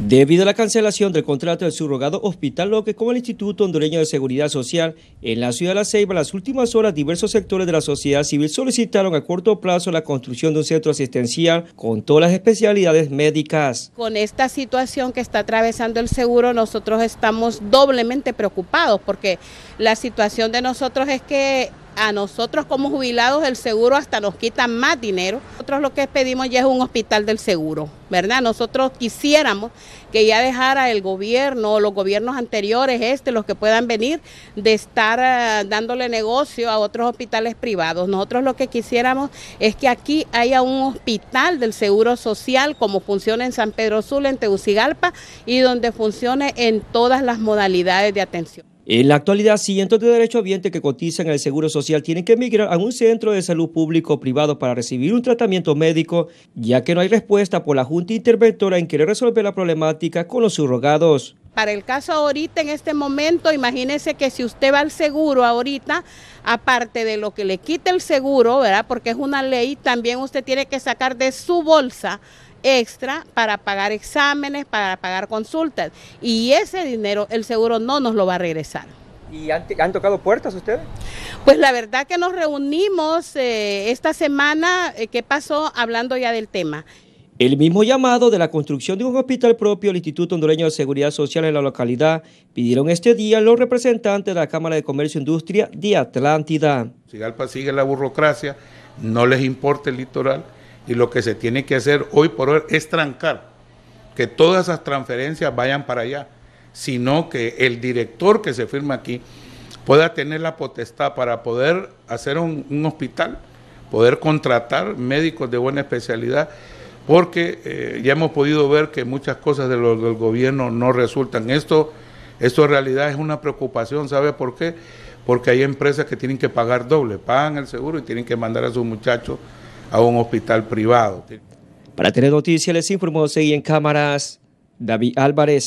Debido a la cancelación del contrato del subrogado Hospital Loque con el Instituto Hondureño de Seguridad Social, en la ciudad de La Ceiba, las últimas horas diversos sectores de la sociedad civil solicitaron a corto plazo la construcción de un centro asistencial con todas las especialidades médicas. Con esta situación que está atravesando el seguro, nosotros estamos doblemente preocupados porque la situación de nosotros es que a nosotros como jubilados el seguro hasta nos quita más dinero nosotros lo que pedimos ya es un hospital del seguro, ¿verdad? Nosotros quisiéramos que ya dejara el gobierno o los gobiernos anteriores, este, los que puedan venir, de estar eh, dándole negocio a otros hospitales privados. Nosotros lo que quisiéramos es que aquí haya un hospital del seguro social como funciona en San Pedro Sula, en Tegucigalpa, y donde funcione en todas las modalidades de atención. En la actualidad, cientos de derechohabientes que cotizan en el Seguro Social tienen que emigrar a un centro de salud público o privado para recibir un tratamiento médico, ya que no hay respuesta por la Junta Interventora en querer resolver la problemática con los subrogados. Para el caso ahorita, en este momento, imagínese que si usted va al seguro ahorita, aparte de lo que le quita el seguro, ¿verdad? Porque es una ley, también usted tiene que sacar de su bolsa extra para pagar exámenes, para pagar consultas. Y ese dinero el seguro no nos lo va a regresar. ¿Y han, tocado puertas ustedes? Pues la verdad que nos reunimos eh, esta semana eh, ¿Qué que pasó hablando ya del tema. El mismo llamado de la construcción de un hospital propio al Instituto Hondureño de Seguridad Social en la localidad pidieron este día los representantes de la Cámara de Comercio e Industria de Atlántida. Sigalpa sigue la burocracia, no les importa el litoral, y lo que se tiene que hacer hoy por hoy es trancar que todas esas transferencias vayan para allá, sino que el director que se firma aquí pueda tener la potestad para poder hacer un, hospital, poder contratar médicos de buena especialidad, porque eh, ya hemos podido ver que muchas cosas de del gobierno no resultan. Esto, esto en realidad es una preocupación, ¿sabe por qué? Porque hay empresas que tienen que pagar doble, pagan el seguro y tienen que mandar a sus muchachos a un hospital privado. Para tener noticias, les informo, seguí en cámaras David Álvarez.